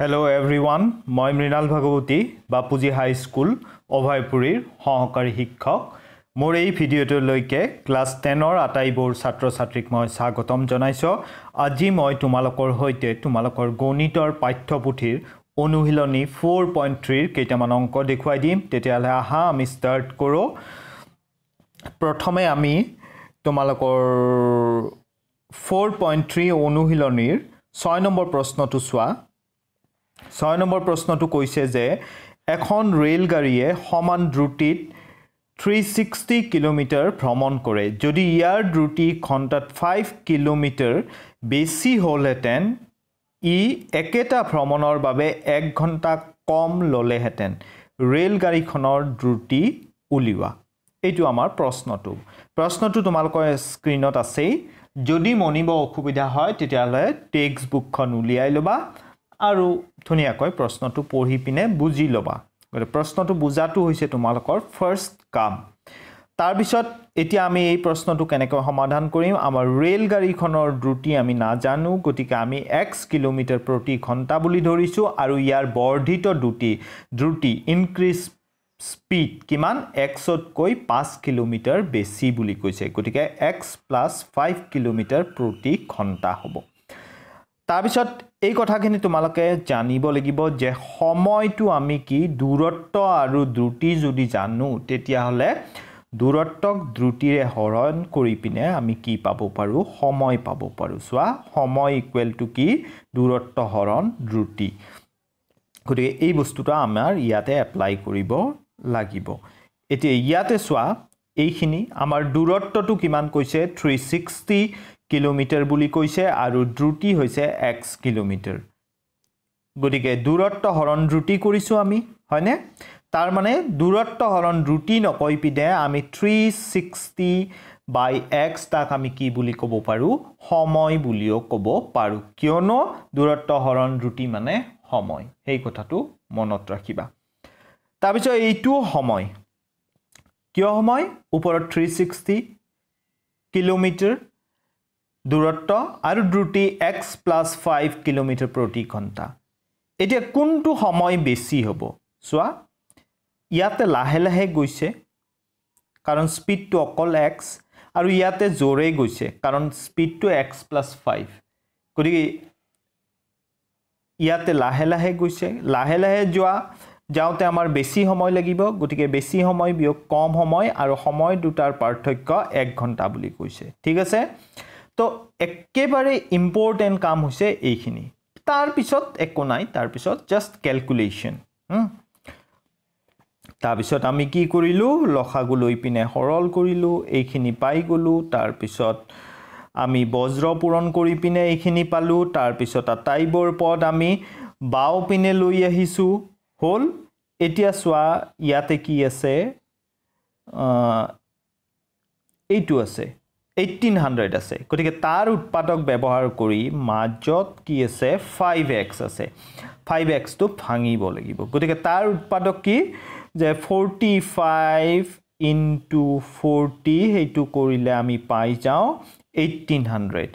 hello' everyone মই Mrinal Bhagawati Bapuji high school অভয়পুৰীৰ সহকাৰী শিক্ষক মোৰ এই ভিডিঅ'টোলৈকে ক্লাছ টেনৰ আটাইবোৰ ছাত্ৰ ছাত্ৰীক মই স্বাগতম জনাইছোঁ আজি মই তোমালোকৰ সৈতে তোমালোকৰ গণিতৰ পাঠ্যপুথিৰ অনুশীলনী ফ'ৰ পইণ্ট থ্ৰীৰ কেইটামান অংক দেখুৱাই দিম তেতিয়াহ'লে আহা আমি ষ্টাৰ্ট কৰোঁ প্ৰথমে আমি তোমালোকৰ ফ'ৰ পইণ্ট থ্ৰী অনুশীলনীৰ ছয় নম্বৰ প্ৰশ্নটো চোৱা ছয় নম্বৰ প্ৰশ্নটো কৈছে যে এখন ৰে'লগাড়ীয়ে সমান দ্ৰুতিত থ্ৰী ছিক্সটি কিলোমিটাৰ ভ্ৰমণ কৰে যদি ইয়াৰ দ্ৰুতি ঘণ্টাত ফাইভ কিলোমিটাৰ বেছি হ'লহেঁতেন ই একেটা ভ্ৰমণৰ বাবে এক ঘণ্টা কম ল'লেহেঁতেন ৰে'লগাড়ীখনৰ দ্ৰুতি উলিওৱা এইটো আমাৰ প্ৰশ্নটো প্ৰশ্নটো তোমালোকৰ স্ক্ৰীণত আছেই যদি মনিব অসুবিধা হয় তেতিয়াহ'লে টেক্সট বুকখন উলিয়াই ল'বা আৰু ধুনীয়াকৈ প্ৰশ্নটো পঢ়ি পিনে বুজি ল'বা গতিকে প্ৰশ্নটো বুজাটো হৈছে তোমালোকৰ ফাৰ্ষ্ট কাম তাৰপিছত এতিয়া আমি এই প্ৰশ্নটো কেনেকৈ সমাধান কৰিম আমাৰ ৰে'লগাড়ীখনৰ দ্ৰুতি আমি নাজানো গতিকে আমি এক্স কিলোমিটাৰ প্ৰতি ঘণ্টা বুলি ধৰিছোঁ আৰু ইয়াৰ বৰ্ধিত দ্ৰুতি দ্ৰুতি ইনক্ৰিজ স্পীড কিমান এক্সতকৈ পাঁচ কিলোমিটাৰ বেছি বুলি কৈছে গতিকে এক্স প্লাছ ফাইভ কিলোমিটাৰ প্ৰতি ঘণ্টা হ'ব তাৰপিছত এই কথাখিনি তোমালোকে জানিব লাগিব যে সময়টো আমি কি দূৰত্ব আৰু দ্ৰুতি যদি জানো তেতিয়াহ'লে দূৰত্বক দ্ৰুতিৰে হৰণ কৰি পিনে আমি কি পাব পাৰোঁ সময় পাব পাৰোঁ চোৱা সময় ইকুৱেল টু কি দূৰত্ব হৰণ দ্ৰুতি গতিকে এই বস্তুটো আমাৰ ইয়াতে এপ্লাই কৰিব লাগিব এতিয়া ইয়াতে চোৱা এইখিনি আমাৰ দূৰত্বটো কিমান কৈছে থ্ৰী ছিক্সটি কিলোমিটাৰ বুলি কৈছে আৰু দ্ৰুতি হৈছে এক্স কিলোমিটাৰ গতিকে দূৰত্ব হৰণ দ্ৰুতি কৰিছোঁ আমি হয়নে তাৰমানে দূৰত্ব হৰণ দ্ৰুতি নকৈ পিনে আমি থ্ৰী ছিক্সটি বাই এক্স তাক আমি কি বুলি ক'ব পাৰোঁ সময় বুলিও ক'ব পাৰোঁ কিয়নো দূৰত্ব হৰণ দ্ৰুতি মানে সময় সেই কথাটো মনত ৰাখিবা তাৰপিছত এইটোও সময় কিয় সময় ওপৰত থ্ৰী ছিক্সটি কিলোমিটাৰ দূৰত্ব আৰু দ্ৰুতি এক্স প্লাছ ফাইভ কিলোমিটাৰ প্ৰতি ঘণ্টা এতিয়া কোনটো সময় বেছি হ'ব চোৱা ইয়াতে লাহে লাহে গৈছে কাৰণ স্পীডটো অকল এক্স আৰু ইয়াতে জোৰেই গৈছে কাৰণ স্পীডটো এক্স প্লাছ ফাইভ গতিকে ইয়াতে লাহে লাহে গৈছে লাহে লাহে যোৱা যাওঁতে আমাৰ বেছি সময় লাগিব গতিকে বেছি সময় বিয়োগ কম সময় আৰু সময় দুটাৰ পাৰ্থক্য এক ঘণ্টা বুলি কৈছে ঠিক আছে তো একেবাৰে ইম্পৰ্টেণ্ট কাম হৈছে এইখিনি তাৰপিছত একো নাই তাৰপিছত জাষ্ট কেলকুলেশ্যন তাৰপিছত আমি কি কৰিলোঁ লখাগু লৈ পিনে সৰল কৰিলোঁ এইখিনি পাই গ'লোঁ তাৰপিছত আমি বজ্ৰ পূৰণ কৰি পিনে এইখিনি পালোঁ তাৰপিছত আটাইবোৰ পদ আমি বাওঁপিনে লৈ আহিছোঁ হ'ল এতিয়া চোৱা ইয়াতে কি আছে এইটো আছে এইটিন হাণ্ড্ৰেড আছে গতিকে তাৰ উৎপাদক ব্যৱহাৰ কৰি মাজত কি আছে ফাইভ এক্স আছে ফাইভ এক্সটো ভাঙিব লাগিব গতিকে তাৰ উৎপাদক কি যে ফৰ্টি ফাইভ ইনটু ফৰ্টি সেইটো কৰিলে আমি পাই যাওঁ এইটিন হাণ্ড্ৰেড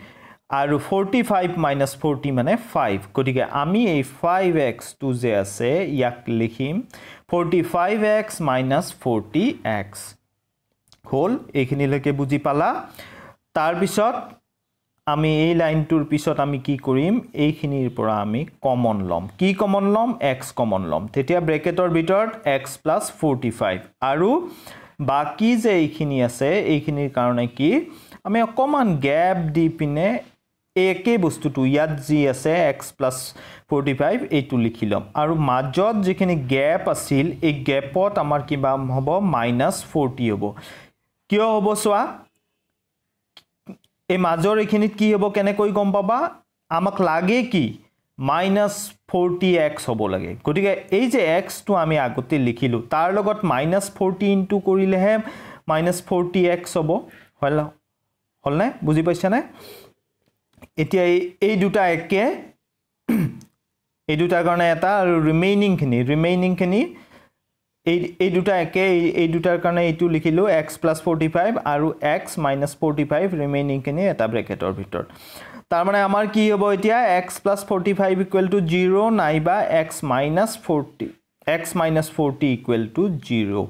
আৰু ফৰ্টি ফাইভ মাইনাছ ফৰ্টি মানে ফাইভ গতিকে আমি এই ফাইভ এক্সটো যে আছে ইয়াক লিখিম forty five X minus forty X হ'ল এইখিনিলৈকে বুজি পালা তাৰপিছত আমি এই লাইনটোৰ পিছত আমি কি কৰিম এইখিনিৰ পৰা আমি কমন ল'ম কি কমন ল'ম এক্স কমন ল'ম তেতিয়া ব্ৰেকেটৰ ভিতৰত এক্স প্লাছ ফৰ্টি ফাইভ আৰু বাকী যে এইখিনি আছে এইখিনিৰ কাৰণে কি আমি অকণমান গেপ দি পিনে একেই বস্তুটো ইয়াত যি আছে এক্স প্লাছ ফৰ্টি ফাইভ এইটো লিখি ল'ম আৰু মাজত যিখিনি গেপ আছিল এই গেপত আমাৰ কিবা হ'ব মাইনাছ ফৰ্টি হ'ব কিয় হ'ব চোৱা এই মাজৰ এইখিনিত কি হ'ব কেনেকৈ গম পাবা আমাক লাগে কি মাইনাছ ফৰ্টি এক্স হ'ব লাগে গতিকে এই যে এক্সটো আমি আগতে লিখিলোঁ তাৰ লগত মাইনাছ ফৰ্টি ইনটো কৰিলেহে মাইনাছ ফৰ্টি এক্স হ'ব হ'ল হ'লনে বুজি পাইছা নাই এতিয়া এই এই দুটা একে এই দুটাৰ কাৰণে এটা আৰু ৰিমেইনিংখিনি ৰিমেইনিংখিনি এই এই দুটা একে এই এই দুটার কারণে এইটু লিখিলো এক্স প্লাস ফোর্টি ফাইভ আর এক্স মাইনাস ফোর্টি ফাইভ রিমেইনিংখানি একটা ব্রেকেটর ভিতর তার মানে আমার কি হব এটা X plus forty five equal to zero নাইবা X minus forty X minus forty equal to zero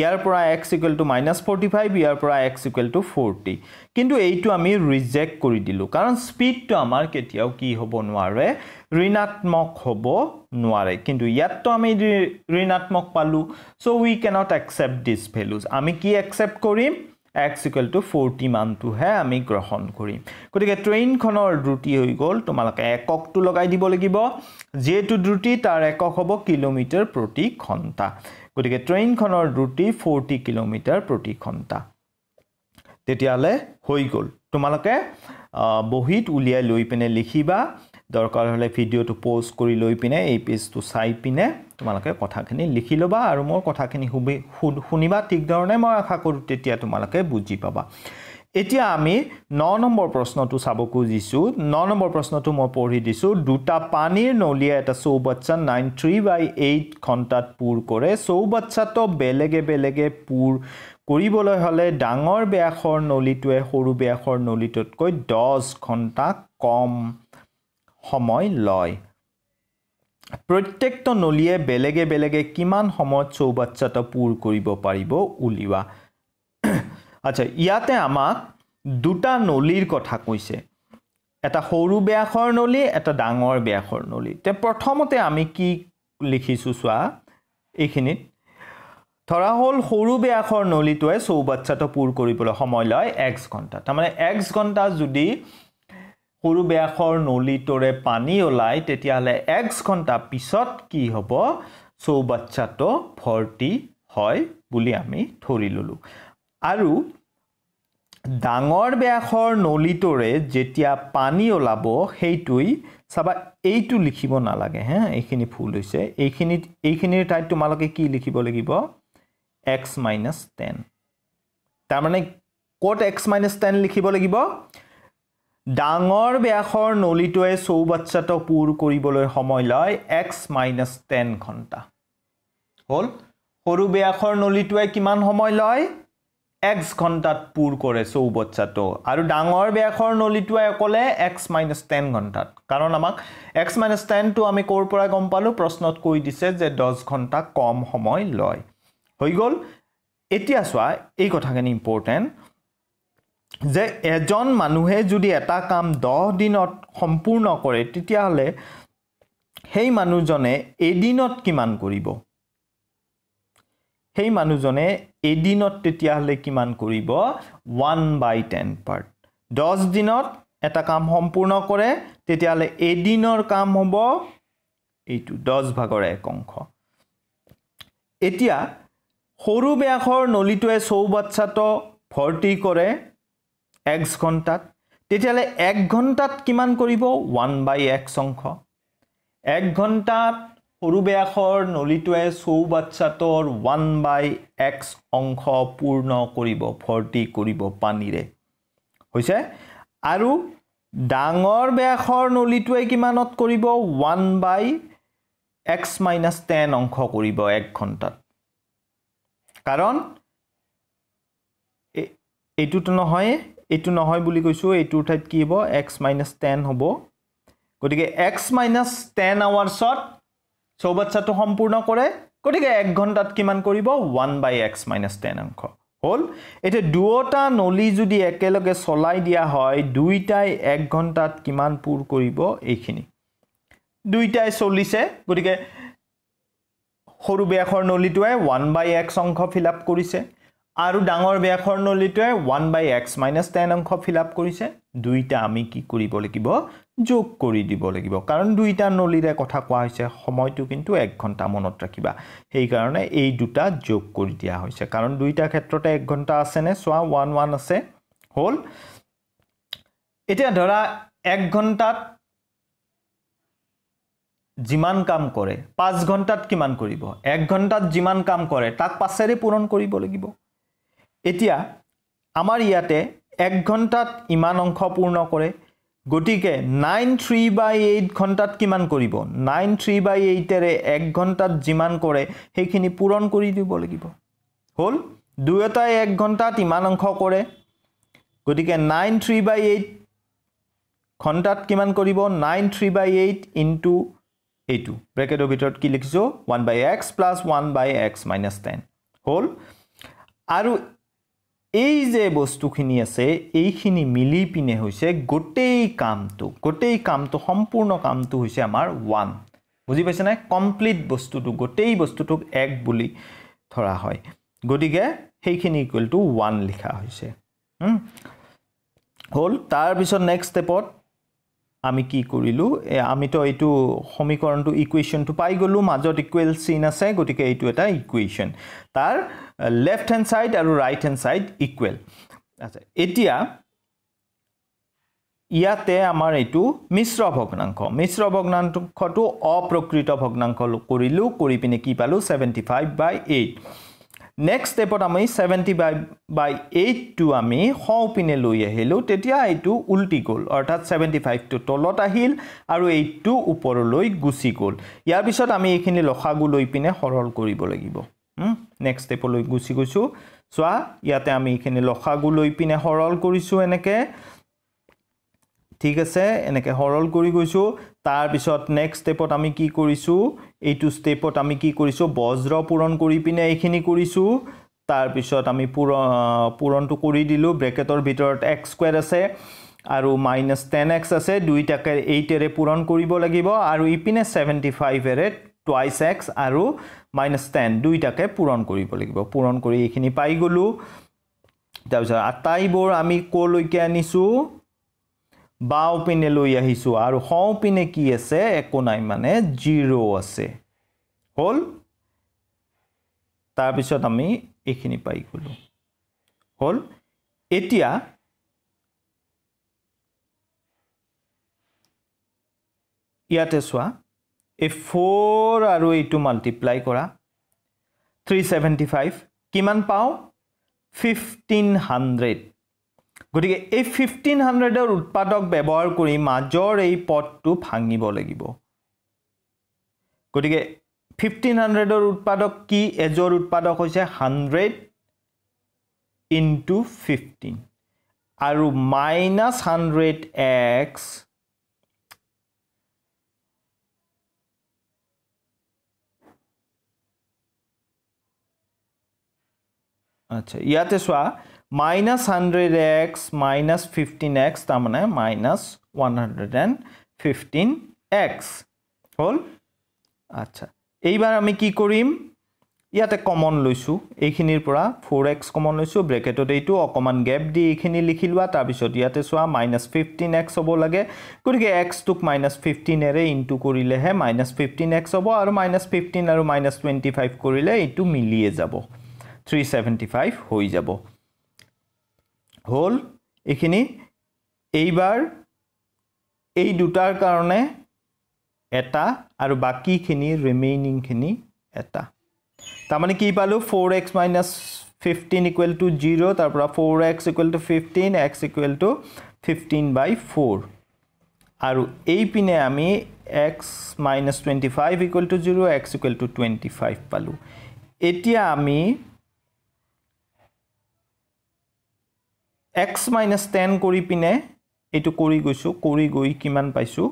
ইয়াৰ পৰা x equal to minus forty five ইয়াৰ পৰা এক্স ইকুৱেল টু ফৰ্টি কিন্তু এইটো আমি ৰিজেক্ট কৰি দিলোঁ কাৰণ স্পীডটো আমাৰ কেতিয়াও কি হ'ব নোৱাৰে ঋণাত্মক হ'ব নোৱাৰে কিন্তু ইয়াততো আমি ঋণাত্মক পালোঁ so' we cannot accept this values আমি কি একচেপ্ট কৰিম এক্স ইকুৱেল টু ফৰ্টি মানটোহে আমি গ্ৰহণ কৰিম গতিকে ট্ৰেইনখনৰ দ্ৰুতি হৈ গ'ল তোমালোকে এককটো লগাই দিব লাগিব যিহেতু দ্ৰুতি তাৰ একক হ'ব কিলোমিটাৰ প্ৰতি ঘণ্টা গতিকে ট্ৰেইনখনৰ দ্ৰুতি ফৰ্টি কিলোমিটাৰ প্ৰতি ঘণ্টা তেতিয়াহ'লে হৈ গ'ল তোমালোকে বহীত উলিয়াই লৈ পিনে লিখিবা দৰকাৰ হ'লে ভিডিঅ'টো প'ষ্ট কৰি লৈ পিনে এই পেজটো চাই পিনে তোমালোকে কথাখিনি লিখি ল'বা আৰু মোৰ কথাখিনি শুবি শুনিবা ঠিক ধৰণে মই আশা কৰোঁ তেতিয়া তোমালোকে বুজি পাবা এতিয়া আমি ন নম্বৰ প্ৰশ্নটো চাব খুজিছোঁ ন নম্বৰ প্ৰশ্নটো মই পঢ়ি দিছোঁ দুটা পানীৰ নলীয়ে এটা চৌ চৌবাচ্চা নাইন থ্ৰী বাই এইট ঘণ্টাত পূৰ কৰে চৌ চৌবাচ্চাটো বেলেগে বেলেগে পূৰ কৰিবলৈ হ'লে ডাঙৰ ব্যাসৰ নলীটোৱে সৰু ব্যাসৰ নলীটোতকৈ দহ ঘণ্টা কম সময় লয় প্ৰত্যেকটো নলীয়ে বেলেগে বেলেগে কিমান সময়ত চৌ চৌবাচ্চাটো পূৰ কৰিব পাৰিব উলিওৱা আচ্ছা ইয়াতে আমাক দুটা নলীৰ কথা কৈছে এটা সৰু ব্যাসৰ নলী এটা ডাঙৰ ব্যাসৰ নলী তে প্ৰথমতে আমি কি লিখিছোঁ চোৱা এইখিনিত ধৰা হ'ল সৰু ব্যাসৰ নলীটোৱে চৌবাচ্ছাটো পূৰ কৰিবলৈ সময় লয় এক ঘণ্টা তাৰমানে এক ঘণ্টা যদি সৰু ব্যাসৰ নলীটোৰে পানী ওলায় তেতিয়াহ'লে এক ঘণ্টা পিছত কি হ'ব চৌবাচ্ছাটো ভৰ্তি হয় বুলি আমি ধৰি ল'লোঁ আৰু ডাঙৰ ব্যাসৰ নলীটোৰে যেতিয়া পানী ওলাব সেইটোৱেই চাবা এইটো লিখিব নালাগে হে এইখিনি ফুল হৈছে এইখিনি এইখিনিৰ ঠাইত তোমালোকে কি লিখিব লাগিব এক্স মাইনাছ টেন তাৰমানে ক'ত এক্স মাইনাছ টেন লিখিব লাগিব ডাঙৰ ব্যাসৰ নলীটোৱে চৌবাচ্ছাটো পূৰ কৰিবলৈ সময় লয় এক্স মাইনাছ টেন ঘণ্টা হ'ল সৰু ব্যাসৰ নলীটোৱে কিমান সময় লয় এক ঘণ্টাত পূৰ কৰে চৌ বচ্ছাটো আৰু ডাঙৰ ব্যাসৰ নলীটোৱে অকলে এক্স মাইনাছ টেন ঘণ্টাত কাৰণ আমাক এক্স মাইনাছ টেনটো আমি ক'ৰ পৰা গম পালোঁ প্ৰশ্নত কৈ দিছে যে দহ ঘণ্টা কম সময় লয় হৈ গ'ল এতিয়া চোৱা এই কথাখিনি ইম্পৰ্টেণ্ট যে এজন মানুহে যদি এটা কাম দহ দিনত সম্পূৰ্ণ কৰে তেতিয়াহ'লে সেই মানুহজনে এদিনত কিমান কৰিব সেই মানুহজনে এদিনত তেতিয়াহ'লে কিমান কৰিব ওৱান বাই টেন পাৰ্ট দহ দিনত এটা কাম সম্পূৰ্ণ কৰে তেতিয়াহ'লে এদিনৰ কাম হ'ব এইটো দহ ভাগৰ এক অংশ এতিয়া সৰু ব্যাসৰ নলীটোৱে চৌ চৌবাচ্ছাটো ভৰ্তি কৰে এক ঘণ্টাত তেতিয়াহ'লে এক ঘণ্টাত কিমান কৰিব ওৱান বাই এক অংশ এক ঘণ্টাত সৰু বেয়াসৰ নলীটোৱে চৌ বাচ্ছাটোৰ ওৱান বাই এক্স অংশ পূৰ্ণ কৰিব ভৰ্তি কৰিব পানীৰে হৈছে আৰু ডাঙৰ বেয়াসৰ নলীটোৱে কিমানত কৰিব one by X minus ten অংশ কৰিব এক ঘণ্টাত কাৰণ এইটোতো নহয় এইটো নহয় বুলি কৈছোঁ এইটোৰ ঠাইত কি হ'ব এক্স মাইনাছ টেন হ'ব গতিকে এক্স মাইনাছ টেন আৱাৰ্ছত চৌবাচ্চাটো সম্পূৰ্ণ কৰে গতিকে এক ঘণ্টাত কিমান কৰিব one by X minus ten অংশ হ'ল এতিয়া দুয়োটা নলী যদি একেলগে চলাই দিয়া হয় দুইটাই এক ঘণ্টাত কিমান পূৰ কৰিব এইখিনি দুইটাই চলিছে গতিকে সৰু বেয়াসৰ নলীটোৱে ওৱান বাই এক্স অংশ ফিল আপ কৰিছে আৰু ডাঙৰ ব্যাকৰণলীটোৱে one by X minus ten অংশ ফিল আপ কৰিছে দুইটা আমি কি কৰিব লাগিব যোগ কৰি দিব লাগিব কাৰণ দুইটা নলীৰে কথা কোৱা হৈছে সময়টো কিন্তু এক ঘণ্টা মনত ৰাখিবা সেইকাৰণে এই দুটা যোগ কৰি দিয়া হৈছে কাৰণ দুইটা ক্ষেত্ৰতে এক ঘণ্টা আছেনে চোৱা ওৱান ওৱান আছে হ'ল এতিয়া ধৰা এক ঘণ্টাত যিমান কাম কৰে পাঁচ ঘণ্টাত কিমান কৰিব এক ঘণ্টাত যিমান কাম কৰে তাক পাছেৰে পূৰণ কৰিব লাগিব এতিয়া আমাৰ ইয়াতে এক ঘণ্টাত ইমান অংশ পূৰ্ণ কৰে গতিকে নাইন থ্ৰী বাই এইট ঘণ্টাত কিমান কৰিব নাইন থ্ৰী বাই এইটেৰে এক ঘণ্টাত যিমান কৰে সেইখিনি পূৰণ কৰি দিব লাগিব হ'ল দুয়োটাই এক ঘণ্টাত ইমান অংশ কৰে গতিকে নাইন থ্ৰী বাই এইট ঘণ্টাত কিমান কৰিব nine three by eight into এইটো ব্ৰেকেটৰ ভিতৰত কি লিখিছোঁ one by X plus one by X minus ten হ'ল আৰু এই যে বস্তুখিনি আছে এইখিনি মিলি পিনে হৈছে গোটেই কামটো গোটেই কামটো সম্পূৰ্ণ কামটো হৈছে আমাৰ ওৱান বুজি পাইছে নাই কমপ্লিট বস্তুটো গোটেই বস্তুটোক এক বুলি ধৰা হয় গতিকে সেইখিনি ইকুৱেলটো ওৱান লিখা হৈছে হ'ল তাৰপিছত নেক্সট ষ্টেপত আমি কি কৰিলোঁ আমিতো এইটো সমীকৰণটো ইকুৱেশ্যনটো পাই গ'লোঁ মাজত ইকুৱেল চিন আছে গতিকে এইটো এটা ইকুৱেশ্যন তাৰ লেফ্ট হেণ্ড ছাইড আৰু ৰাইট হেণ্ড ছাইড ইকুৱেল আচ্ছা এতিয়া ইয়াতে আমাৰ এইটো মিশ্ৰ ভগ্নাংশ মিশ্ৰ ভগ্নাংশটো অপ্ৰকৃত ভগ্নাংশ কৰিলোঁ কৰি পিনে কি পালোঁ seventy five by eight next ষ্টেপত আমি ছেভেণ্টি বাই বাই এইটটো আমি সোঁপিনে লৈ আহিলোঁ তেতিয়া এইটো উল্টি গ'ল অৰ্থাৎ ছেভেণ্টি ফাইভটো তলত আহিল আৰু এইটটো ওপৰলৈ গুচি গ'ল ইয়াৰ পিছত আমি এইখিনি লসাগু লৈ পিনে সৰল কৰিব লাগিব নেক্সট ষ্টেপলৈ গুচি গৈছোঁ চোৱা ইয়াতে আমি এইখিনি লসাগু লৈ পিনে সৰল কৰিছোঁ এনেকৈ ঠিক আছে এনেকৈ সৰল কৰি গৈছোঁ তাৰপিছত নেক্সট ষ্টেপত আমি কি কৰিছোঁ এইটো ষ্টেপত আমি কি কৰিছোঁ বজ্ৰ পূৰণ কৰি পিনে এইখিনি কৰিছোঁ তাৰপিছত আমি পূৰ পূৰণটো কৰি দিলোঁ ব্ৰেকেটৰ ভিতৰত এক্স স্কুৱেৰ আছে আৰু মাইনাছ টেন এক্স আছে দুইটাকে এইটেৰে পূৰণ কৰিব লাগিব আৰু ইপিনে ছেভেণ্টি ফাইভেৰে টুৱাইচ এক্স আৰু মাইনাছ টেন দুইটাকে পূৰণ কৰিব লাগিব পূৰণ কৰি এইখিনি পাই গ'লোঁ তাৰপিছত আটাইবোৰ আমি ক'লৈকে আনিছোঁ বাওঁপিনেলৈ আহিছোঁ আৰু সোঁপিনে কি আছে একো নাই মানে জিৰ' আছে হ'ল তাৰপিছত আমি এইখিনি পাই গ'লোঁ হ'ল এতিয়া ইয়াতে চোৱা এই ফ'ৰ আৰু এইটো মাল্টিপ্লাই কৰা থ্ৰী ছেভেণ্টি ফাইভ কিমান পাওঁ ফিফটিন হাণ্ড্ৰেড গতিকে এই ফিফটিন হাণ্ড্ৰেডৰ উৎপাদক ব্যৱহাৰ কৰি মাজৰ এই পদটো ভাঙিব লাগিব গতিকে ফিফটিন হাণ্ড্ৰেডৰ উৎপাদক কি এজৰ উৎপাদক হৈছে হাণ্ড্ৰেড ইণ্টু ফিফটিন আৰু মাইনাছ হাণ্ড্ৰেড এক্স আচ্ছা ইয়াতে চোৱা minus hundred X minus fifteen X তার মানে minus one hundred and fifteen X হল আচ্ছা এইবাৰ আমি কি কৰিম ইয়াতে কমন লৈছোঁ এইখিনিৰ পৰা ফ'ৰ এক্স কমন লৈছোঁ ব্ৰেকেটত এইটো অকণমান গেপ দি এইখিনি লিখি লোৱা তাৰপিছত ইয়াতে চোৱা মাইনাছ ফিফটিন এক্স হ'ব লাগে গতিকে এক্সটোক মাইনাছ ফিফটিনেৰে ইনটু কৰিলেহে মাইনাছ ফিফটিন এক্স হ'ব আৰু মাইনাছ ফিফটিন আৰু মাইনাছ টুৱেণ্টি ফাইভ কৰিলে এইটো মিলিয়ে যাব থ্ৰী ছেভেণ্টি ফাইভ হৈ যাব হ'ল এইখিনি এইবাৰ এই দুটাৰ কাৰণে এটা আৰু বাকীখিনি ৰিমেইনিংখিনি এটা তাৰমানে কি পালোঁ four X minus fifteen equal to zero' তাৰ পৰা four X equal to fifteen X equal to fifteen by four আৰু এইপিনে আমি X minus twenty five equal to zero' X equal to twenty five পালোঁ এতিয়া আমি এক্স মাইনাছ টেন কৰি পিনে এইটো কৰি গৈছোঁ কৰি গৈ কিমান পাইছোঁ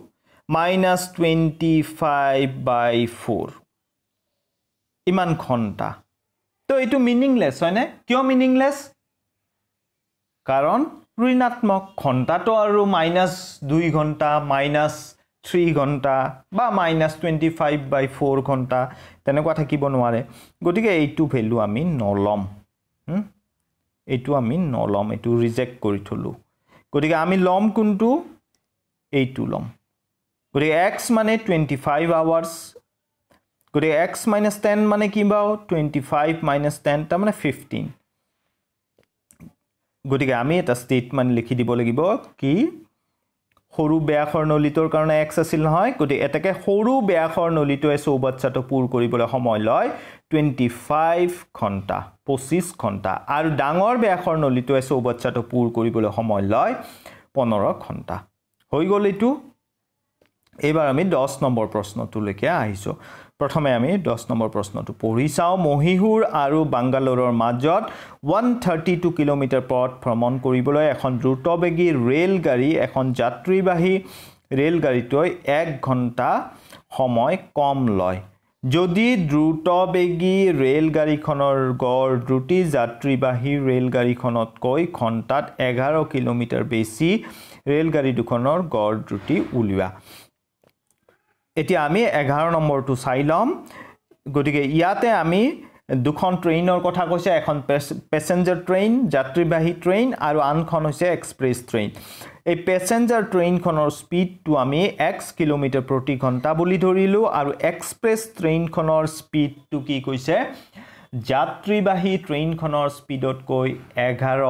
minus twenty five by four ইমান ঘণ্টা তো এইটো মিনিংলেছ হয়নে কিয় মিনিংলেছ কাৰণ ঋণাত্মক ঘণ্টাটো আৰু মাইনাছ দুই ঘণ্টা মাইনাছ থ্ৰী ঘণ্টা বা minus twenty five by four ঘণ্টা তেনেকুৱা থাকিব নোৱাৰে গতিকে এইটো ভেলু আমি নলম এইটো আমি নলম এইটো ৰিজেক্ট কৰি থ'লোঁ গতিকে আমি ল'ম কোনটো এইটো ল'ম গতিকে এক্স মানে টুৱেণ্টি ফাইভ আৱাৰ্ছ গতিকে এক্স মাইনাছ টেন মানে কি বাৰু টুৱেণ্টি ফাইভ মাইনাছ টেন তাৰমানে ফিফটিন গতিকে আমি এটা ষ্টেটমেণ্ট লিখি দিব লাগিব কি সৰু বেয়াসৰ নলীটোৰ কাৰণে এক্স আছিল নহয় গতিকে এতেকে সৰু বেয়াসৰ নলীটোৱে চৌবাচ্ছাটো পূৰ কৰিবলৈ সময় লয় টুৱেণ্টি ফাইভ ঘণ্টা পঁচিছ ঘণ্টা আৰু ডাঙৰ ব্যাসৰ নলীটোৱে চৌবচ্ছাটো পূৰ কৰিবলৈ সময় লয় পোন্ধৰ ঘণ্টা হৈ গ'ল এইটো এইবাৰ আমি দহ নম্বৰ প্ৰশ্নটোলৈকে আহিছোঁ প্ৰথমে আমি দহ নম্বৰ প্ৰশ্নটো পঢ়ি চাওঁ মহীশূৰ আৰু বাংগালোৰৰ মাজত ওৱান থাৰ্টি টু কিলোমিটাৰ পথ ভ্ৰমণ কৰিবলৈ এখন দ্ৰুতবেগী ৰে'লগাড়ী এখন যাত্ৰীবাহী ৰে'লগাড়ীটোৱে এক ঘণ্টা সময় কম লয় যদি দ্ৰুতবেগী ৰে'লগাড়ীখনৰ গড় দ্ৰুতি যাত্ৰীবাহী ৰে'লগাড়ীখনতকৈ ঘণ্টাত এঘাৰ কিলোমিটাৰ বেছি ৰে'লগাড়ী দুখনৰ গড় দ্ৰুতি উলিওৱা এতিয়া আমি এঘাৰ নম্বৰটো চাই ল'ম গতিকে ইয়াতে আমি দুখন ট্ৰেইনৰ কথা কৈছে এখন পেছেঞ্জাৰ ট্ৰেইন যাত্ৰীবাহী ট্ৰেইন আৰু আনখন হৈছে এক্সপ্ৰেছ ট্ৰেইন এই পেছেঞ্জাৰ ট্ৰেইনখনৰ স্পীডটো আমি এক্স কিলোমিটাৰ প্ৰতি ঘণ্টা বুলি ধৰিলোঁ আৰু এক্সপ্ৰেছ ট্ৰেইনখনৰ স্পীডটো কি কৈছে যাত্ৰীবাহী ট্ৰেইনখনৰ স্পীডতকৈ এঘাৰ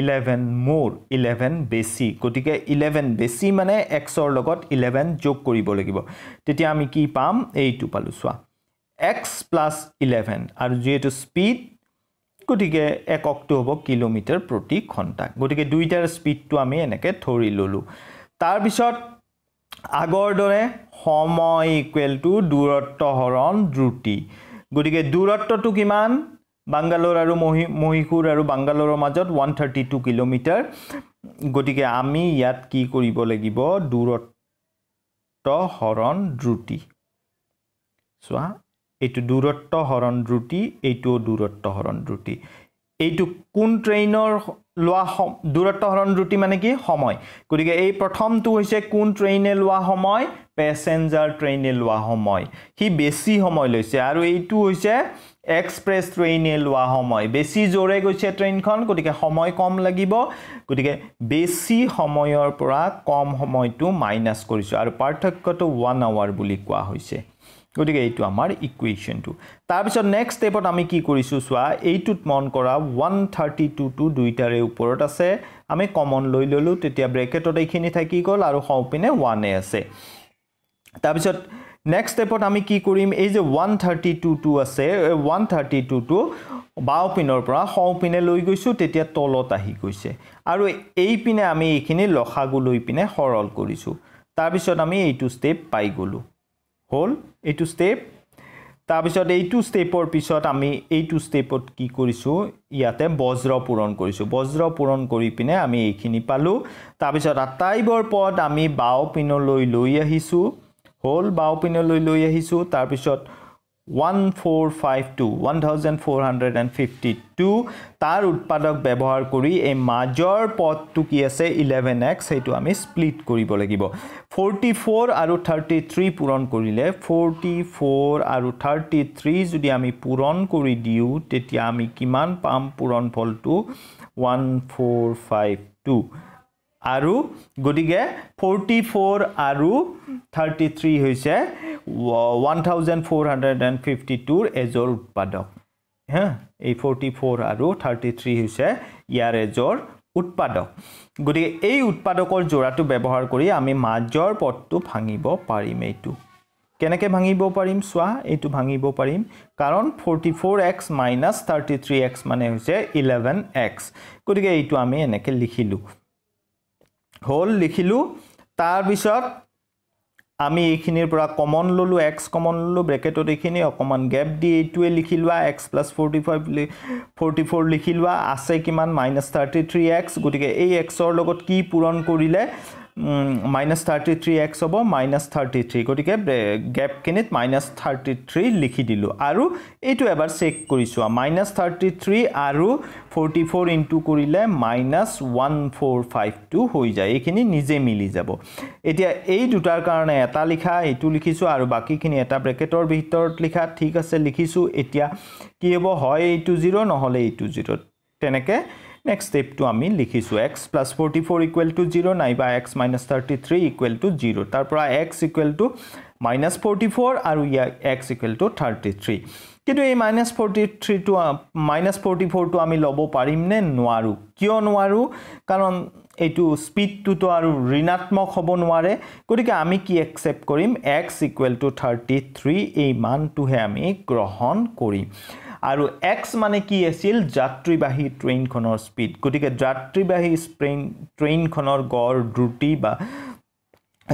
ইলেভেন মোৰ ইলেভেন বেছি গতিকে ইলেভেন বেছি মানে এক্সৰ লগত ইলেভেন যোগ কৰিব লাগিব তেতিয়া আমি কি পাম এইটো পালোঁ চোৱা এক্স প্লাছ ইলেভেন আৰু যিহেতু স্পীড গতিকে এককটো হ'ব কিলোমিটাৰ প্ৰতি ঘণ্টা গতিকে দুইটাৰ স্পীডটো আমি এনেকৈ ধৰি ল'লোঁ তাৰপিছত আগৰ দৰে সময় ইকুৱেল টু দূৰত্ব হৰণ দ্ৰুতি গতিকে দূৰত্বটো কিমান বাংগালোৰ আৰু মহী মহীশূৰ আৰু বাংগালোৰৰ মাজত ওৱান থাৰ্টি টু কিলোমিটাৰ গতিকে আমি ইয়াত কি কৰিব লাগিব দূৰত্ব হৰণ দ্ৰুতি চোৱা এইটো দূৰত্ব হৰণ দ্ৰুতি এইটোও দূৰত্ব হৰণ দ্ৰুতি এইটো কোন ট্ৰেইনৰ লোৱা সম দূৰত্ব হৰণ দ্ৰুতি মানে কি সময় গতিকে এই প্ৰথমটো হৈছে কোন ট্ৰেইনে লোৱা সময় পেছেঞ্জাৰ ট্ৰেইনে লোৱা সময় সি বেছি সময় লৈছে আৰু এইটো হৈছে এক্সপ্ৰেছ ট্ৰেইনে লোৱা সময় বেছি জোৰে গৈছে ট্ৰেইনখন গতিকে সময় কম লাগিব গতিকে বেছি সময়ৰ পৰা কম সময়টো মাইনাছ কৰিছোঁ আৰু পাৰ্থক্যটো ওৱান আৱাৰ বুলি কোৱা হৈছে গতিকে এইটো আমাৰ ইকুৱেশ্যনটো তাৰপিছত নেক্সট ষ্টেপত আমি কি কৰিছোঁ চোৱা এইটোত মন কৰা ওৱান থাৰ্টি টুটো দুইটাৰে ওপৰত আছে আমি কমন লৈ ল'লোঁ তেতিয়া ব্ৰেকেটত এইখিনি থাকি গ'ল আৰু সোঁপিনে ওৱানে আছে তাৰপিছত নেক্সট ষ্টেপত আমি কি কৰিম এই যে ওৱান থাৰ্টি টুটো আছে ওৱান থাৰ্টি টুটো পিনৰ পৰা সোঁপিনে লৈ গৈছোঁ তেতিয়া তলত আহি গৈছে আৰু এইপিনে আমি এইখিনি লখাগু লৈ পিনে সৰল কৰিছোঁ তাৰপিছত আমি এইটো ষ্টেপ পাই গ'লোঁ হ'ল এইটো ষ্টেপ তাৰপিছত এইটো ষ্টেপৰ পিছত আমি এইটো ষ্টেপত কি কৰিছোঁ ইয়াতে বজ্ৰ পূৰণ কৰিছোঁ বজ্ৰ পূৰণ কৰি পিনে আমি এইখিনি পালোঁ তাৰপিছত আটাইবোৰ পদ আমি বাওঁপিনলৈ লৈ আহিছোঁ হ'ল বাওঁপিনলৈ লৈ আহিছোঁ তাৰপিছত 1452 তাৰ উৎপাদক ব্যৱহাৰ কৰি এই মাজৰ পদটো কি আছে ইলেভেন এক্স সেইটো আমি স্প্লিট কৰিব লাগিব ফৰ্টি ফ'ৰ আৰু থাৰ্টি থ্ৰী পূৰণ কৰিলে ফৰ্টি ফ'ৰ আৰু থাৰ্টি থ্ৰী যদি আমি পূৰণ কৰি দিওঁ তেতিয়া আমি কিমান পাম পূৰণ ফলটো ওৱান ফ'ৰ ফাইভ টু আৰু গতিকে ফৰ্টি ফ'ৰ আৰু থাৰ্টি থ্ৰী হৈছে one thousand four hundred and fifty টুৰ এজৰ উৎপাদক হা এই ফৰ্টি ফ'ৰ আৰু থাৰ্টি থ্ৰী হৈছে ইয়াৰ এজৰ উৎপাদক গতিকে এই উৎপাদকৰ যোৰাটো ব্যৱহাৰ কৰি আমি মাজৰ পথটো ভাঙিব পাৰিম এইটো কেনেকৈ ভাঙিব পাৰিম চোৱা এইটো ভাঙিব পাৰিম কাৰণ forty four X minus thirty three X মানে হৈছে ইলেভেন এক্স গতিকে এইটো আমি এনেকৈ লিখিলোঁ হ'ল লিখিলোঁ তাৰপিছত আমি এইখিনিৰ পৰা কমন ল'লোঁ এক্স কমন ল'লোঁ ব্ৰেকেটত এইখিনি অকণমান গেপ দি এইটোৱে লিখি লোৱা X plus forty five forty four লিখি লোৱা আছে কিমান মাইনাছ থাৰ্টি থ্ৰী এক্স গতিকে এই এক্সৰ লগত কি পূৰণ কৰিলে মাইনাছ থাৰ্টি থ্ৰী এক্স হ'ব মাইনাছ থাৰ্টি থ্ৰী গতিকে গেপখিনিত মাইনাছ থাৰ্টি থ্ৰী লিখি দিলোঁ আৰু এইটো এবাৰ চেক কৰিছোঁ মাইনাছ থাৰ্টি থ্ৰী আৰু ফৰ্টি ফ'ৰ ইনটু কৰিলে minus one four five two হৈ যায় এইখিনি নিজে মিলি যাব এতিয়া এই দুটাৰ কাৰণে এটা লিখা এইটো লিখিছোঁ আৰু বাকীখিনি এটা ব্ৰেকেটৰ ভিতৰত লিখা ঠিক আছে লিখিছোঁ এতিয়া কি হ'ব হয় এইটো জিৰ' নহ'লে এইটো জিৰ' তেনেকৈ নেক্সট ষ্টেপটো আমি লিখিছোঁ X plus forty four equal to zero' নাইবা x minus thirty three equal to zero' তাৰ পৰা x equal to minus forty four আৰু ইয়াৰ X equal to thirty three কিন্তু এই মাইনাছ ফৰ্টি থ্ৰীটো মাইনাছ ফৰ্টি ফ'ৰটো আমি ল'ব পাৰিমনে নোৱাৰোঁ কিয় নোৱাৰোঁ কাৰণ এইটো স্পীডটোতো আৰু ঋণাত্মক হ'ব নোৱাৰে গতিকে আমি কি একচেপ্ট কৰিম X equal to thirty three এই মানটোহে আমি গ্ৰহণ কৰিম আৰু এক্স মানে কি আছিল যাত্ৰীবাহী ট্ৰেইনখনৰ স্পীড গতিকে যাত্ৰীবাহী স্প্ৰেইন ট্ৰেইনখনৰ গড় দ্ৰুতি বা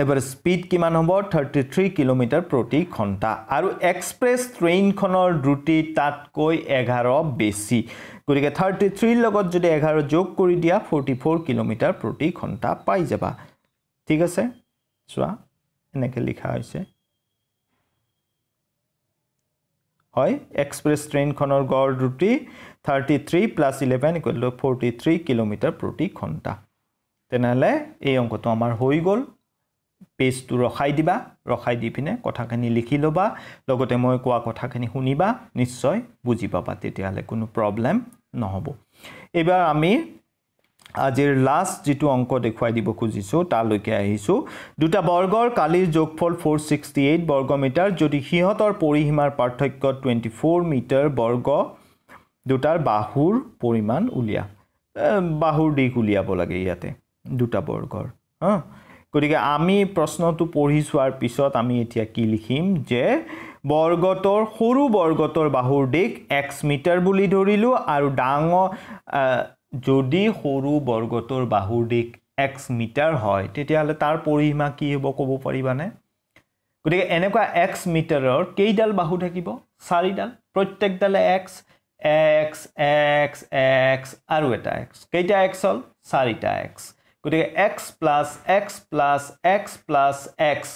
এইবাৰ স্পীড কিমান হ'ব থাৰ্টি থ্ৰী কিলোমিটাৰ প্ৰতি ঘণ্টা আৰু এক্সপ্ৰেছ ট্ৰেইনখনৰ দ্ৰুতি তাতকৈ এঘাৰ বেছি গতিকে থাৰ্টি থ্ৰীৰ লগত যদি এঘাৰ যোগ কৰি দিয়া ফৰ্টি ফ'ৰ কিলোমিটাৰ প্ৰতি ঘণ্টা পাই যাবা ঠিক আছে চোৱা এনেকৈ লিখা হৈছে হয় এক্সপ্ৰেছ ট্ৰেইনখনৰ গড় ৰুটি thirty three plus eleven equal to forty three kilometre প্ৰতি ঘণ্টা তেনেহ'লে এই অংকটো আমাৰ হৈ গ'ল পেজটো ৰখাই দিবা ৰখাই দি পিনে কথাখিনি লিখি ল'বা লগতে মই কোৱা কথাখিনি শুনিবা নিশ্চয় বুজি পাবা তেতিয়াহ'লে কোনো প্ৰব্লেম নহ'ব এইবাৰ আমি আজিৰ লাষ্ট যিটো অংক দেখুৱাই দিব খুজিছোঁ তালৈকে আহিছোঁ দুটা বৰ্গৰ কালিৰ যোগফল ফ'ৰ ছিক্সটি এইট বৰ্গ মিটাৰ যদি সিহঁতৰ পৰিসীমাৰ পাৰ্থক্য টুৱেণ্টি ফ'ৰ মিটাৰ বৰ্গ দুটাৰ বাহুৰ পৰিমাণ উলিয়া বাহুৰ দিশ উলিয়াব লাগে ইয়াতে দুটা বৰ্গৰ হা গতিকে আমি প্ৰশ্নটো পঢ়ি চোৱাৰ পিছত আমি এতিয়া কি লিখিম যে বৰ্গটোৰ সৰু বৰ্গটোৰ বাহুৰ দিশ এক্স মিটাৰ বুলি ধৰিলোঁ আৰু ডাঙৰ যদি সৰু বৰ্গটোৰ বাহুৰ দিশ এক্স মিটাৰ হয় তেতিয়াহ'লে তাৰ পৰিসীমা কি হ'ব ক'ব পাৰিবানে গতিকে এনেকুৱা এক্স মিটাৰৰ কেইডাল বাহু থাকিব চাৰিডাল প্ৰত্যেকডালে এক্স এক্স এক্স এক্স আৰু এটা এক্স কেইটা এক্স হ'ল চাৰিটা এক্স গতিকে x plus X plus X plus X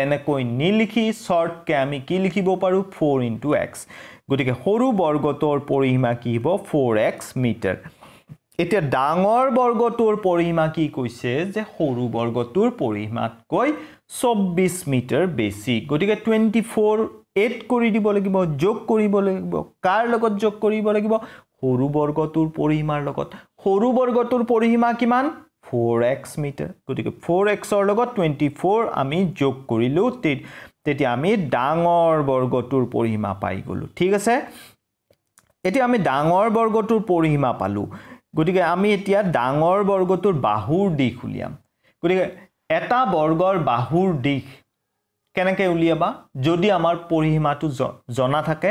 তেনেকৈ নিলিখি শ্বৰ্টকৈ আমি কি লিখিব পাৰোঁ ফ'ৰ ইনটু এক্স গতিকে সৰু বৰ্গটোৰ পৰিসীমা কি হ'ব ফ'ৰ এক্স মিটাৰ এতিয়া ডাঙৰ বৰ্গটোৰ পৰিসীমা কি কৈছে যে সৰু বৰ্গটোৰ পৰিসীমাতকৈ চৌব্বিছ মিটাৰ বেছি গতিকে টুৱেণ্টি ফ'ৰ এইট কৰি দিব লাগিব যোগ কৰিব লাগিব কাৰ লগত যোগ কৰিব লাগিব সৰু বৰ্গটোৰ পৰিসীমাৰ লগত সৰু বৰ্গটোৰ পৰিসীমা কিমান ফ'ৰ এক্স মিটাৰ গতিকে ফ'ৰ এক্সৰ লগত টুৱেণ্টি ফ'ৰ আমি যোগ কৰিলোঁ তেতিয়া আমি ডাঙৰ বৰ্গটোৰ পৰিসীমা পাই গ'লোঁ ঠিক আছে এতিয়া আমি ডাঙৰ বৰ্গটোৰ পৰিসীমা পালোঁ গতিকে আমি এতিয়া ডাঙৰ বৰ্গটোৰ বাহুৰ দিশ উলিয়াম গতিকে এটা বৰ্গৰ বাহুৰ দিশ কেনেকৈ উলিয়াবা যদি আমাৰ পৰিসীমাটো জনা থাকে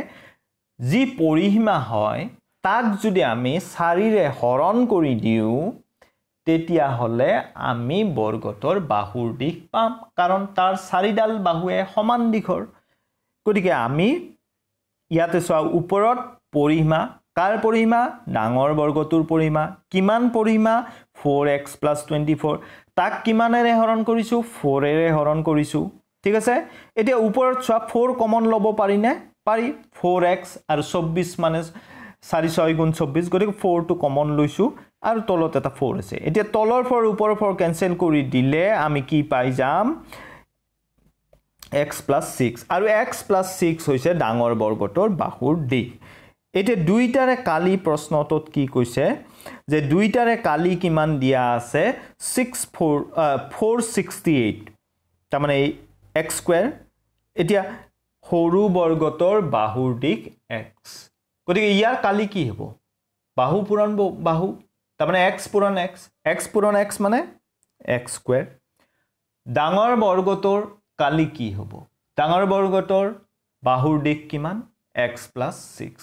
যি পৰিসীমা হয় তাক যদি আমি চাৰিৰে হৰণ কৰি দিওঁ তেতিয়াহ'লে আমি বৰ্গটোৰ বাহুৰ দিশ পাম কাৰণ তাৰ চাৰিডাল বাহুৱে সমান দিশৰ গতিকে আমি ইয়াতে চোৱা ওপৰত পৰিসীমা কাৰ পৰিসীমা ডাঙৰ বৰ্গটোৰ পৰিসীমা কিমান পৰিসীমা four X plus twenty four তাক কিমানেৰে হৰণ কৰিছোঁ ফ'ৰেৰে হৰণ কৰিছোঁ ঠিক আছে এতিয়া ওপৰত চোৱা ফ'ৰ কমন ল'ব পাৰিনে পাৰি ফ'ৰ এক্স আৰু চৌব্বিছ মানে চাৰি ছয় গুণ চৌব্বিছ গতিকে ফ'ৰটো কমন লৈছোঁ আৰু তলত এটা ফ'ৰ আছে এতিয়া তলৰ ফ'ৰ ওপৰৰ ফ'ৰ কেঞ্চেল কৰি দিলে আমি কি পাই যাম এক্স প্লাছ ছিক্স আৰু এক্স প্লাছ ছিক্স হৈছে ডাঙৰ বৰ্গটোৰ বাহুৰ দিশ এতিয়া দুইটাৰে কালি প্ৰশ্নটোত কি কৈছে যে দুইটাৰে কালি কিমান দিয়া আছে six four four sixty eight তাৰমানে এই এক্স স্কুৱেৰ এতিয়া সৰু বৰ্গটোৰ বাহুৰ দিশ এক্স গতিকে ইয়াৰ কালি কি হ'ব বাহু পূৰণ বাহু তাৰমানে এক্স পূৰণ এক্স এক্স পূৰণ এক্স মানে এক্স স্কুৱেৰ ডাঙৰ বৰ্গটোৰ কালি কি হ'ব ডাঙৰ বৰ্গটোৰ বাহুৰ দিশ কিমান এক্স প্লাছ ছিক্স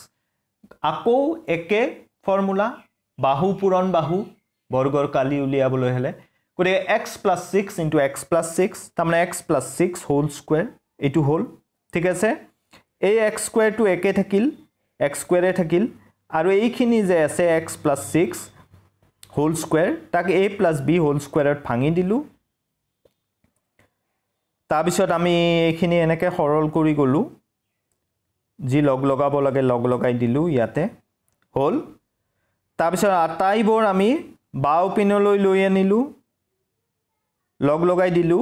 আকৌ একে ফৰ্মুলা বাহু পূৰণ বাহু বৰ্গৰ কালি উলিয়াবলৈ হ'লে গতিকে x plus six into x plus six তাৰমানে x plus six whole square এইটো হ'ল ঠিক আছে এই এক্স স্কুৱেৰটো একে থাকিল এক্স স্কুৱেৰে থাকিল আৰু এইখিনি যে আছে x plus six whole square তাক এ প্লাছ বি হোল স্কুৱেৰত ভাঙি দিলোঁ তাৰপিছত আমি এইখিনি এনেকৈ সৰল কৰি গ'লোঁ যি লগ লগাব লাগে লগ লগাই দিলোঁ ইয়াতে হ'ল তাৰপিছত আটাইবোৰ আমি বাওপিনলৈ লৈ আনিলোঁ লগ লগাই দিলোঁ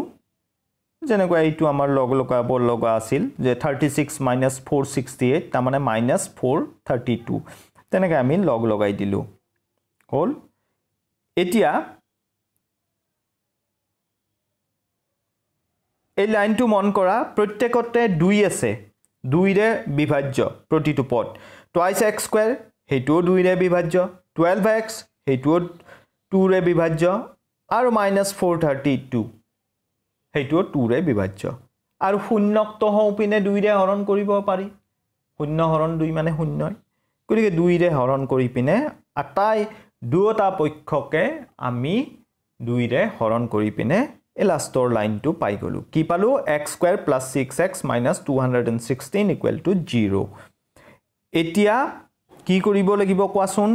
যেনেকুৱা এইটো আমাৰ লগ লগাব লগা আছিল যে thirty six minus four sixty eight তাৰমানে মাইনাছ ফ'ৰ থাৰ্টি টু তেনেকৈ আমি লগ লগাই দিলোঁ হ'ল এতিয়া এই লাইনটো মন কৰা প্ৰত্যেকতে দুই আছে দুইৰে বিভাজ্য প্ৰতিটো পদ টুৱাইছ এক্স স্কুৱেৰ সেইটোও দুইৰে বিভাজ্য টুৱেল্ভ এক্স সেইটোও টুৰে বিভাজ্য আৰু মাইনাছ ফ'ৰ থাৰ্টি টু সেইটোও টুৰে বিভাজ্য আৰু শূন্যক্ত হওঁপিনে দুইৰে হৰণ কৰিব পাৰি শূন্য হৰণ দুই মানে শূন্যই গতিকে দুইৰে হৰণ কৰি পিনে আটাই দুয়োটা পক্ষকে আমি দুইৰে হৰণ কৰি পিনে এই লাষ্টৰ লাইনটো পাই গ'লোঁ কি পালোঁ x square plus six x minus two hundred and sixteen equal to zero' এতিয়া কি কৰিব লাগিব কোৱাচোন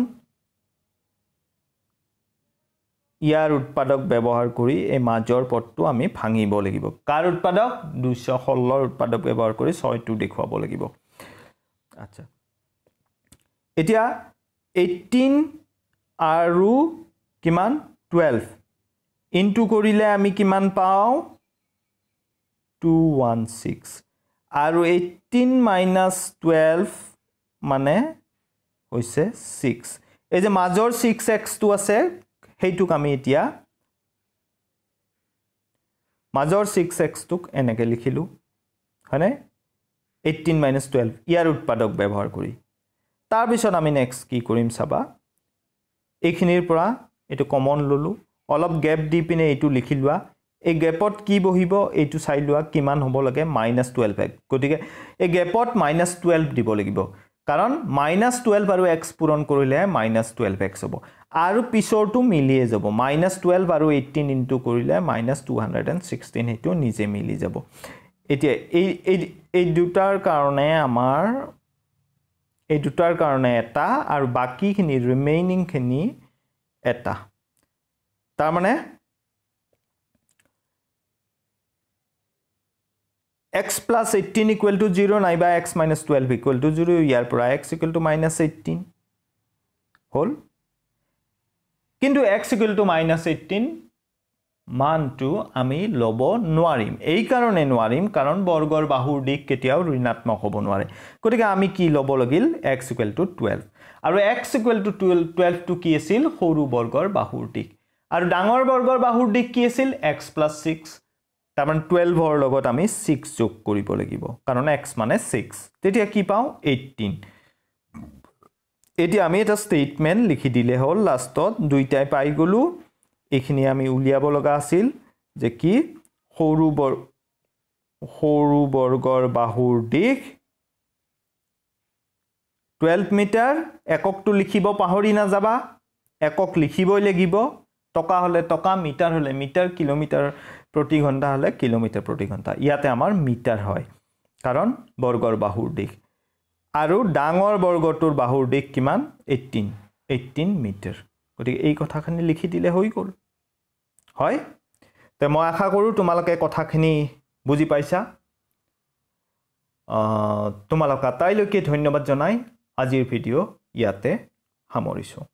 ইয়াৰ উৎপাদক ব্যৱহাৰ কৰি এই মাজৰ পদটো আমি ভাঙিব লাগিব কাৰ উৎপাদক দুশ ষোল্লৰ উৎপাদক ব্যৱহাৰ কৰি ছয়টো দেখুৱাব লাগিব আচ্ছা এতিয়া এইটিন আৰু কিমান টুৱেল্ভ ইনটু কৰিলে আমি কিমান পাওঁ টু ওৱান ছিক্স আৰু এইটিন মাইনাছ টুৱেলভ মানে হৈছে ছিক্স এই যে মাজৰ ছিক্স এক্সটো আছে সেইটোক আমি এতিয়া মাজৰ ছিক্স এক্সটোক এনেকৈ লিখিলোঁ হয়নে এইটিন মাইনাছ টুৱেলভ ইয়াৰ উৎপাদক ব্যৱহাৰ কৰি তাৰপিছত আমি নেক্সট কি কৰিম চাবা এইখিনিৰ পৰা এইটো কমন ল'লোঁ অলপ গেপ দি পিনে এইটো লিখি লোৱা এই গেপত কি বহিব এইটো চাই লোৱা কিমান হ'ব লাগে মাইনাছ টুৱেল্ভ এক গতিকে এই গেপত মাইনাছ টুৱেল্ভ দিব লাগিব কাৰণ মাইনাছ টুৱেল্ভ আৰু এক্স পূৰণ কৰিলেহে মাইনাছ টুৱেল্ভ এক্স হ'ব আৰু পিছৰটো মিলিয়ে যাব মাইনাছ টুৱেল্ভ আৰু এইটিন ইনটু কৰিলে minus two hundred and sixteen সেইটো নিজে মিলি যাব এতিয়া এই এই এই দুটাৰ কাৰণে আমাৰ এই দুটাৰ কাৰণে এটা আৰু বাকীখিনি ৰিমেইনিংখিনি এটা তাৰমানে x plus eighteen equal to zero' নাইবা x minus twelve equal to zero' ইয়াৰ পৰা x equal to minus eighteen হ'ল কিন্তু x equal to minus eighteen মানটো আমি ল'ব নোৱাৰিম এইকাৰণে নোৱাৰিম কাৰণ বৰ্গৰ বাহুৰ দিশ কেতিয়াও ঋণাত্মক হ'ব নোৱাৰে গতিকে আমি কি ল'ব লাগিল এক্স ইকুৱেল টু টুৱেল্ভ আৰু এক্স ইকুৱেল টু টুৱেল্ভ টুৱেল্ভটো কি আছিল সৰু বৰ্গৰ বাহুৰ দিশ আৰু ডাঙৰ বৰ্গৰ বাহুৰ দিশ কি আছিল এক্স প্লাছ ছিক্স তাৰমানে টুৱেলভৰ লগত আমি ছিক্স যোগ কৰিব লাগিব কাৰণ এক্স মানে ছিক্স তেতিয়া কি পাওঁ এইটিন এতিয়া আমি এটা ষ্টেটমেণ্ট লিখি দিলে হ'ল লাষ্টত দুইটাই পাই গ'লোঁ এইখিনি আমি উলিয়াব লগা আছিল যে কি সৰু বৰ সৰু বৰ্গৰ বাহুৰ দিশ টুৱেলভ মিটাৰ এককটো লিখিব পাহৰি নাযাবা একক লিখিবই লাগিব টকা হ'লে টকা মিটাৰ হ'লে মিটাৰ কিলোমিটাৰ প্ৰতি ঘণ্টা হ'লে কিলোমিটাৰ প্ৰতি ঘণ্টা ইয়াতে আমাৰ মিটাৰ হয় কাৰণ বৰ্গৰ বাহুৰ দিশ আৰু ডাঙৰ বৰ্গটোৰ বাহুৰ দিশ কিমান এইটিন এইটিন মিটাৰ গতিকে এই কথাখিনি লিখি দিলে হৈ গ'ল হয় তে মই আশা কৰোঁ তোমালোকে কথাখিনি বুজি পাইছা তোমালোক আটাইলৈকে ধন্যবাদ জনাই আজিৰ ভিডিঅ' ইয়াতে সামৰিছোঁ